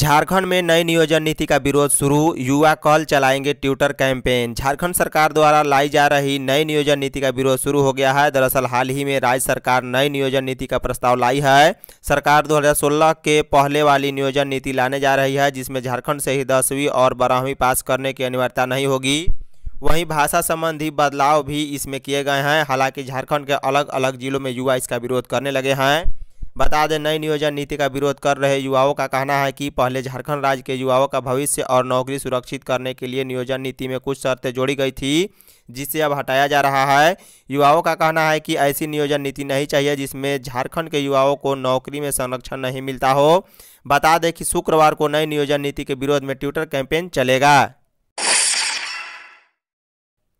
झारखंड में नई नियोजन नीति का विरोध शुरू युवा कल चलाएंगे ट्विटर कैंपेन झारखंड सरकार द्वारा लाई जा रही नई नियोजन नीति का विरोध शुरू हो गया है दरअसल हाल ही में राज्य सरकार नई नियोजन नीति का प्रस्ताव लाई है सरकार 2016 के पहले वाली नियोजन नीति लाने जा रही है जिसमें झारखंड से ही दसवीं और बारहवीं पास करने की अनिवार्यता नहीं होगी वहीं भाषा संबंधी बदलाव भी इसमें किए गए हैं हालांकि झारखंड के अलग अलग जिलों में युवा इसका विरोध करने लगे हैं बता दें नई नियोजन नीति का विरोध कर रहे युवाओं का कहना है कि पहले झारखंड राज्य के युवाओं का भविष्य और नौकरी सुरक्षित करने के लिए नियोजन नीति में कुछ शर्तें जोड़ी गई थी जिसे अब हटाया जा रहा है युवाओं का कहना है कि ऐसी नियोजन नीति नहीं चाहिए जिसमें झारखंड के युवाओं को नौकरी में संरक्षण नहीं मिलता हो बता दें कि शुक्रवार को नई नियोजन नीति के विरोध में ट्विटर कैंपेन चलेगा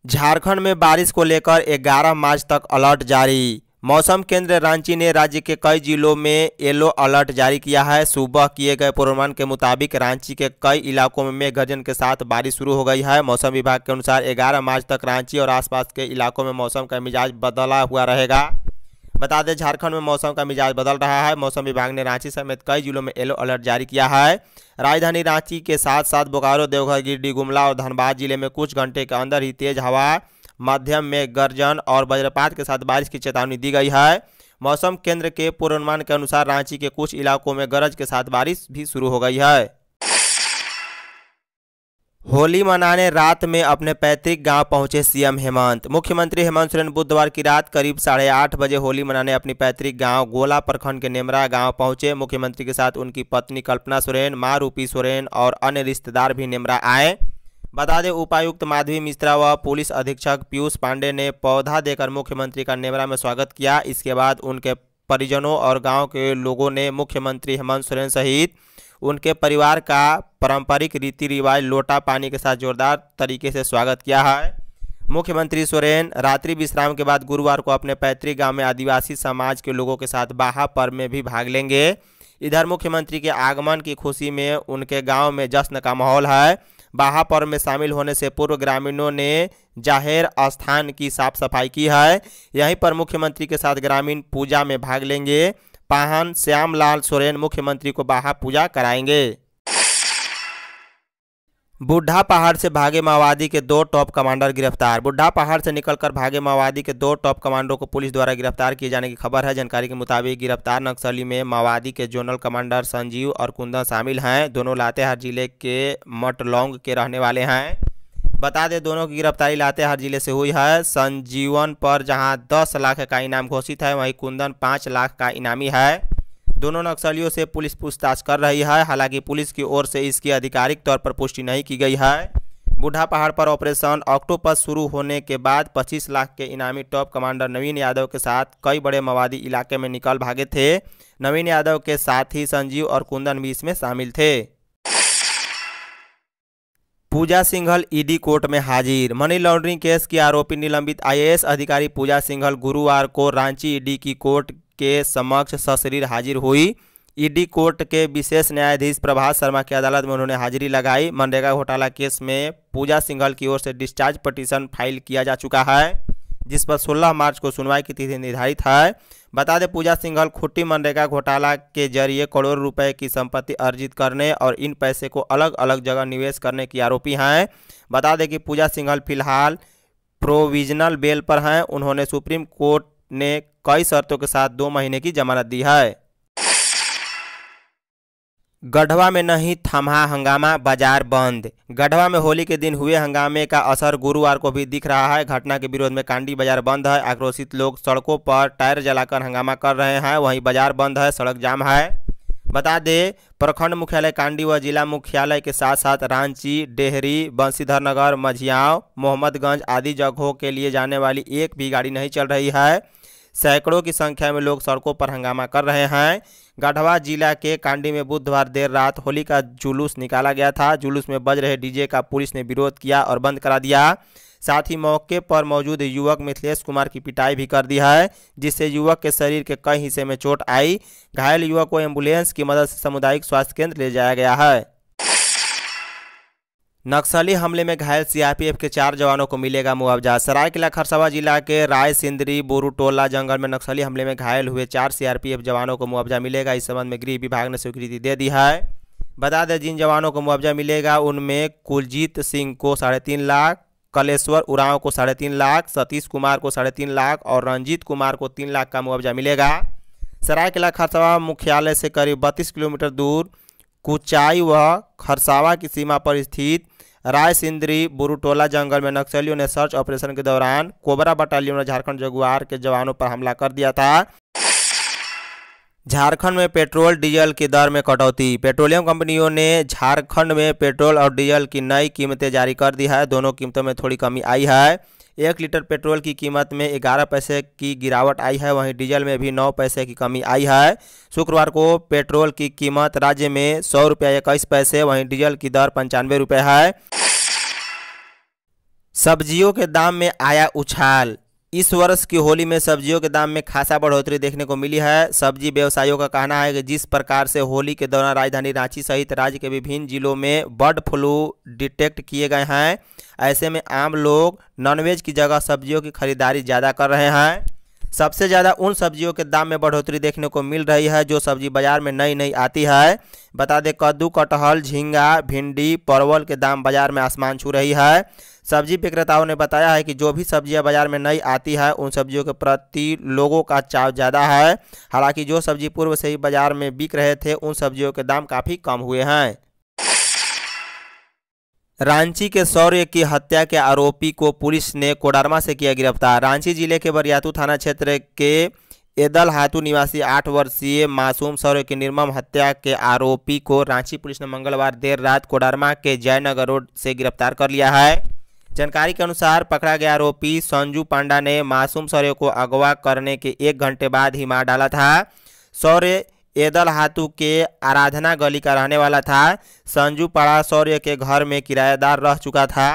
झारखंड में बारिश को लेकर 11 मार्च तक अलर्ट जारी मौसम केंद्र रांची ने राज्य के कई जिलों में येलो अलर्ट जारी किया है सुबह किए गए पूर्वानुमान के मुताबिक रांची के कई इलाकों में मेघ गर्जन के साथ बारिश शुरू हो गई है मौसम विभाग के अनुसार 11 मार्च तक रांची और आसपास के इलाकों में मौसम का मिजाज बदला हुआ रहेगा बता दें झारखंड में मौसम का मिजाज बदल रहा है मौसम विभाग ने रांची समेत कई जिलों में येलो अलर्ट जारी किया है राजधानी रांची के साथ साथ बोकारो देवघर गिरडी गुमला और धनबाद जिले में कुछ घंटे के अंदर ही तेज हवा मध्यम में गर्जन और वज्रपात के साथ बारिश की चेतावनी दी गई है मौसम केंद्र के पूर्वानुमान के अनुसार रांची के कुछ इलाकों में गरज के साथ बारिश भी शुरू हो गई है होली मनाने रात में अपने पैतृक गांव पहुंचे सीएम हेमंत मुख्यमंत्री हेमंत सोरेन बुधवार की रात करीब साढ़े आठ बजे होली मनाने अपने पैतृक गांव गोला प्रखंड के नेमरा गांव पहुंचे मुख्यमंत्री के साथ उनकी पत्नी कल्पना सोरेन माँ रूपी सोरेन और अन्य रिश्तेदार भी नेमरा आए बता दें उपायुक्त माधवी मिश्रा व पुलिस अधीक्षक पीयूष पांडे ने पौधा देकर मुख्यमंत्री का नेवरा में स्वागत किया इसके बाद उनके परिजनों और गांव के लोगों ने मुख्यमंत्री हेमंत सोरेन सहित उनके परिवार का पारंपरिक रीति रिवाज लोटा पानी के साथ जोरदार तरीके से स्वागत किया है मुख्यमंत्री सोरेन रात्रि विश्राम के बाद गुरुवार को अपने पैतृक गांव में आदिवासी समाज के लोगों के साथ बाहा पर्व में भी भाग लेंगे इधर मुख्यमंत्री के आगमन की खुशी में उनके गांव में जश्न का माहौल है बाहापर में शामिल होने से पूर्व ग्रामीणों ने जाहिर स्थान की साफ सफाई की है यहीं पर मुख्यमंत्री के साथ ग्रामीण पूजा में भाग लेंगे पाहन श्यामलाल सोरेन मुख्यमंत्री को बाहा पूजा कराएंगे बुढ़ा पहाड़ से भागे माओवादी के दो टॉप कमांडर गिरफ्तार बुढ़ा पहाड़ से निकलकर भागे माओवादी के दो टॉप कमांडरों को पुलिस द्वारा गिरफ्तार किए जाने की खबर है जानकारी के मुताबिक गिरफ्तार नक्सली में माओवादी के जोनल कमांडर संजीव और कुंदन शामिल हैं दोनों लातेहार जिले के मटलोंग के रहने वाले हैं बता दें दोनों की गिरफ्तारी लातेहार जिले से हुई है संजीवन पर जहाँ दस लाख का इनाम घोषित है वहीं कुंदन पाँच लाख का इनामी है दोनों नक्सलियों से पुलिस पूछताछ कर रही है हालांकि पुलिस की ओर से इसकी आधिकारिक तौर पर पुष्टि नहीं की गई है बूढ़ा पहाड़ पर ऑपरेशन ऑक्टोपस शुरू होने के बाद 25 लाख के इनामी टॉप कमांडर नवीन यादव के साथ कई बड़े मवादी इलाके में निकल भागे थे नवीन यादव के साथ ही संजीव और कुंदन भी इसमें शामिल थे पूजा सिंघल ईडी कोर्ट में हाजिर मनी लॉन्ड्रिंग केस की आरोपी निलंबित आईएएस अधिकारी पूजा सिंघल गुरुवार को रांची ईडी की कोर्ट के समक्ष सशरीर हाजिर हुई ईडी कोर्ट के विशेष न्यायाधीश प्रभात शर्मा की अदालत में उन्होंने हाजिरी लगाई मनरेगा घोटाला केस में पूजा सिंघल की ओर से डिस्चार्ज पटिशन फाइल किया जा चुका है जिस पर 16 मार्च को सुनवाई की तिथि निर्धारित है बता दें पूजा सिंघल खुट्टी मनरेगा घोटाला के जरिए करोड़ रुपए की संपत्ति अर्जित करने और इन पैसे को अलग अलग जगह निवेश करने की आरोपी हैं बता दें कि पूजा सिंघल फिलहाल प्रोविजनल बेल पर हैं उन्होंने सुप्रीम कोर्ट ने कई शर्तों के साथ दो महीने की जमानत दी है गढ़वा में नहीं थमा हंगामा बाजार बंद गढ़वा में होली के दिन हुए हंगामे का असर गुरुवार को भी दिख रहा है घटना के विरोध में कांडी बाजार बंद है आक्रोशित लोग सड़कों पर टायर जलाकर हंगामा कर रहे हैं वहीं बाजार बंद है सड़क जाम है बता दें प्रखंड मुख्यालय कांडी व जिला मुख्यालय के साथ साथ रांची डेहरी बंशीधर नगर मझियाओं मोहम्मदगंज आदि जगहों के लिए जाने वाली एक भी गाड़ी नहीं चल रही है सैकड़ों की संख्या में लोग सड़कों पर हंगामा कर रहे हैं गढ़वा जिला के कांडी में बुधवार देर रात होली का जुलूस निकाला गया था जुलूस में बज रहे डीजे का पुलिस ने विरोध किया और बंद करा दिया साथ ही मौके पर मौजूद युवक मिथिलेश कुमार की पिटाई भी कर दी है जिससे युवक के शरीर के कई हिस्से में चोट आई घायल युवक को एम्बुलेंस की मदद से सामुदायिक स्वास्थ्य केंद्र ले जाया गया है नक्सली हमले में घायल सीआरपीएफ के चार जवानों को मिलेगा मुआवजा सरायकला खरसावा जिला के राय सिंदरी बोरूटोला जंगल में नक्सली हमले में घायल हुए चार सीआरपीएफ जवानों को मुआवजा मिलेगा इस संबंध में गृह विभाग ने स्वीकृति दे दी है बता दें जिन जवानों को मुआवजा मिलेगा उनमें कुलजीत सिंह को साढ़े तीन लाख कलेश्वर उरांव को साढ़े तीन लाख सतीश कुमार को साढ़े तीन लाख और रंजीत कुमार को तीन लाख का मुआवजा मिलेगा सरायकला खरसावा मुख्यालय से करीब बत्तीस किलोमीटर दूर कुचाई व खरसावा की सीमा पर स्थित राय सिंद्री बुरुटोला जंगल में नक्सलियों ने सर्च ऑपरेशन के दौरान कोबरा बटालियन और झारखंड जगुआर के जवानों पर हमला कर दिया था झारखंड में पेट्रोल डीजल की दर में कटौती पेट्रोलियम कंपनियों ने झारखंड में पेट्रोल और डीजल की नई कीमतें जारी कर दी है दोनों कीमतों में थोड़ी कमी आई है एक लीटर पेट्रोल की कीमत में ग्यारह पैसे की गिरावट आई है वहीं डीजल में भी नौ पैसे की कमी आई है शुक्रवार को पेट्रोल की कीमत राज्य में सौ रुपये इक्कीस पैसे वहीं डीजल की दर पंचानवे रुपये है सब्जियों के दाम में आया उछाल इस वर्ष की होली में सब्जियों के दाम में खासा बढ़ोतरी देखने को मिली है सब्जी व्यवसायियों का कहना है कि जिस प्रकार से होली के दौरान राजधानी रांची सहित राज्य के विभिन्न जिलों में बर्ड फ्लू डिटेक्ट किए गए हैं ऐसे में आम लोग नॉनवेज की जगह सब्जियों की खरीदारी ज़्यादा कर रहे हैं सबसे ज़्यादा उन सब्जियों के दाम में बढ़ोतरी देखने को मिल रही है जो सब्जी बाजार में नई नई आती है बता दें कद्दू कटहल झींगा भिंडी परवल के दाम बाजार में आसमान छू रही है सब्जी विक्रेताओं ने बताया है कि जो भी सब्जियां बाजार में नई आती है उन सब्जियों के प्रति लोगों का चाव ज़्यादा है हालांकि जो सब्जी पूर्व से ही बाजार में बिक रहे थे उन सब्जियों के दाम काफ़ी कम हुए हैं रांची के शौर्य की हत्या के आरोपी को पुलिस ने कोडरमा से किया गिरफ्तार रांची जिले के बरियातू थाना क्षेत्र के एदल हातू निवासी आठ वर्षीय मासूम शौर्य की निर्मम हत्या के आरोपी को रांची पुलिस ने मंगलवार देर रात कोडरमा के जयनगर रोड से गिरफ्तार कर लिया है जानकारी के अनुसार पकड़ा गया आरोपी संजू पांडा ने मासूम शौर्य को अगवा करने के एक घंटे बाद ही मार डाला था शौर्य एदल हाथू के आराधना गली का रहने वाला था संजू पाड़ा शौर्य के घर में किराएदार रह चुका था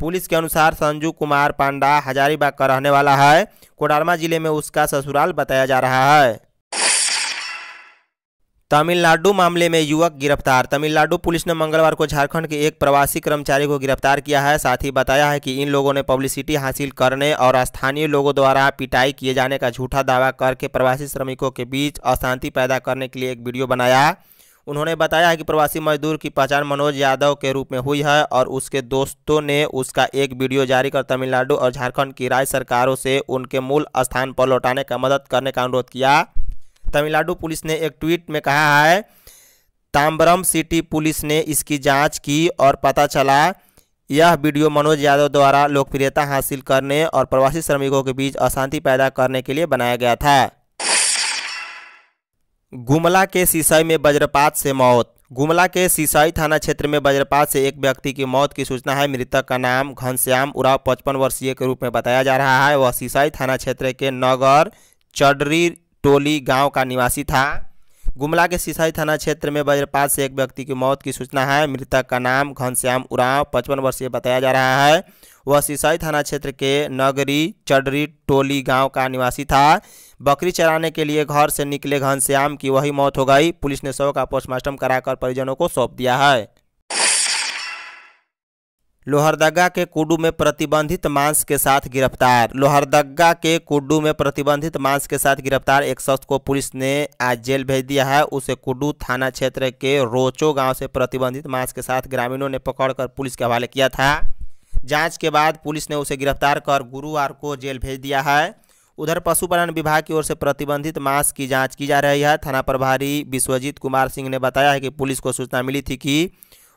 पुलिस के अनुसार संजू कुमार पांडा हजारीबाग का रहने वाला है कोडारमा जिले में उसका ससुराल बताया जा रहा है तमिलनाडु मामले में युवक गिरफ्तार तमिलनाडु पुलिस ने मंगलवार को झारखंड के एक प्रवासी कर्मचारी को गिरफ्तार किया है साथ ही बताया है कि इन लोगों ने पब्लिसिटी हासिल करने और स्थानीय लोगों द्वारा पिटाई किए जाने का झूठा दावा करके प्रवासी श्रमिकों के बीच अशांति पैदा करने के लिए एक वीडियो बनाया उन्होंने बताया है कि प्रवासी मजदूर की पहचान मनोज यादव के रूप में हुई है और उसके दोस्तों ने उसका एक वीडियो जारी कर तमिलनाडु और झारखंड की राज्य सरकारों से उनके मूल स्थान पर लौटाने का मदद करने का अनुरोध किया तमिलनाडु पुलिस ने एक ट्वीट में कहा है ताम्बरम सिटी पुलिस ने इसकी जांच की और पता चला यह वीडियो मनोज यादव द्वारा लोकप्रियता हासिल करने और प्रवासी श्रमिकों के बीच अशांति पैदा करने के लिए बनाया गया था गुमला के सिसाई में वज्रपात से मौत गुमला के सिसाई थाना क्षेत्र में वज्रपात से एक व्यक्ति की मौत की सूचना है मृतक का नाम घनश्याम उराव पचपन वर्षीय के रूप में बताया जा रहा है वह सिसाई थाना क्षेत्र के नगर चडरी टोली गांव का निवासी था गुमला के सिसाई थाना क्षेत्र में वज्रपात से एक व्यक्ति की मौत की सूचना है मृतक का नाम घनश्याम उराव पचपन वर्षीय बताया जा रहा है वह सिसाई थाना क्षेत्र के नगरी चडरी टोली गांव का निवासी था बकरी चराने के लिए घर से निकले घनश्याम की वही मौत हो गई पुलिस ने शव का पोस्टमार्टम कराकर परिजनों को सौंप दिया है लोहरदगा के कुडू में प्रतिबंधित मांस के साथ गिरफ्तार लोहरदगा के कुडू में प्रतिबंधित मांस के साथ गिरफ्तार एक शख्स को पुलिस ने आज जेल भेज दिया है उसे कुडू थाना क्षेत्र के रोचो गांव से प्रतिबंधित मांस के साथ ग्रामीणों ने पकड़कर पुलिस के हवाले किया था जांच के बाद पुलिस ने उसे गिरफ्तार कर गुरुवार को जेल भेज दिया है उधर पशुपालन विभाग की ओर से प्रतिबंधित मांस की जाँच की जा रही है थाना प्रभारी विश्वजीत कुमार सिंह ने बताया है कि पुलिस को सूचना मिली थी कि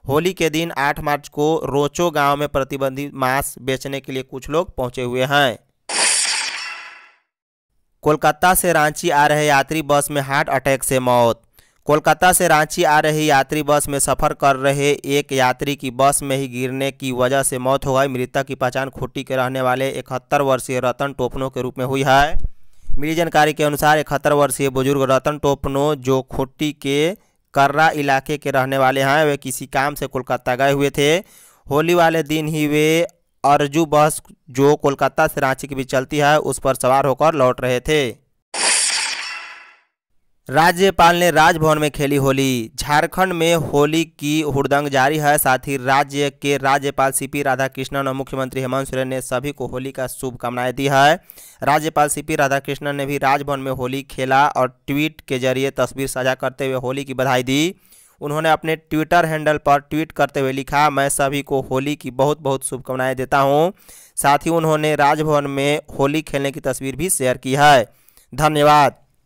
होली के दिन 8 मार्च को रोचो गांव में प्रतिबंधित मांस बेचने के लिए कुछ लोग पहुंचे हुए हैं कोलकाता से रांची आ रहे यात्री बस में हार्ट अटैक से मौत कोलकाता से रांची आ रही यात्री बस में सफ़र कर रहे एक यात्री की बस में ही गिरने की वजह से मौत हो गई मृतक की पहचान खुट्टी के रहने वाले इकहत्तर वर्षीय रतन टोपनो के रूप में हुई है मिली जानकारी के अनुसार इकहत्तर वर्षीय बुजुर्ग रतन टोपनो जो खुट्टी के कर्रा इलाके के रहने वाले हैं वे किसी काम से कोलकाता गए हुए थे होली वाले दिन ही वे अर्जू बस जो कोलकाता से रांची के बीच चलती है उस पर सवार होकर लौट रहे थे राज्यपाल ने राजभवन में खेली होली झारखंड में होली की हुड़दंग जारी है साथ ही राज्य के राज्यपाल सीपी राधाकृष्णन और मुख्यमंत्री हेमंत सोरेन ने सभी को होली का शुभकामनाएं दी है राज्यपाल सीपी राधाकृष्णन ने भी राजभवन में होली खेला और ट्वीट के जरिए तस्वीर साझा करते हुए होली की बधाई दी उन्होंने अपने ट्विटर हैंडल पर ट्वीट करते हुए लिखा मैं सभी को होली की बहुत बहुत शुभकामनाएं देता हूँ साथ ही उन्होंने राजभवन में होली खेलने की तस्वीर भी शेयर की है धन्यवाद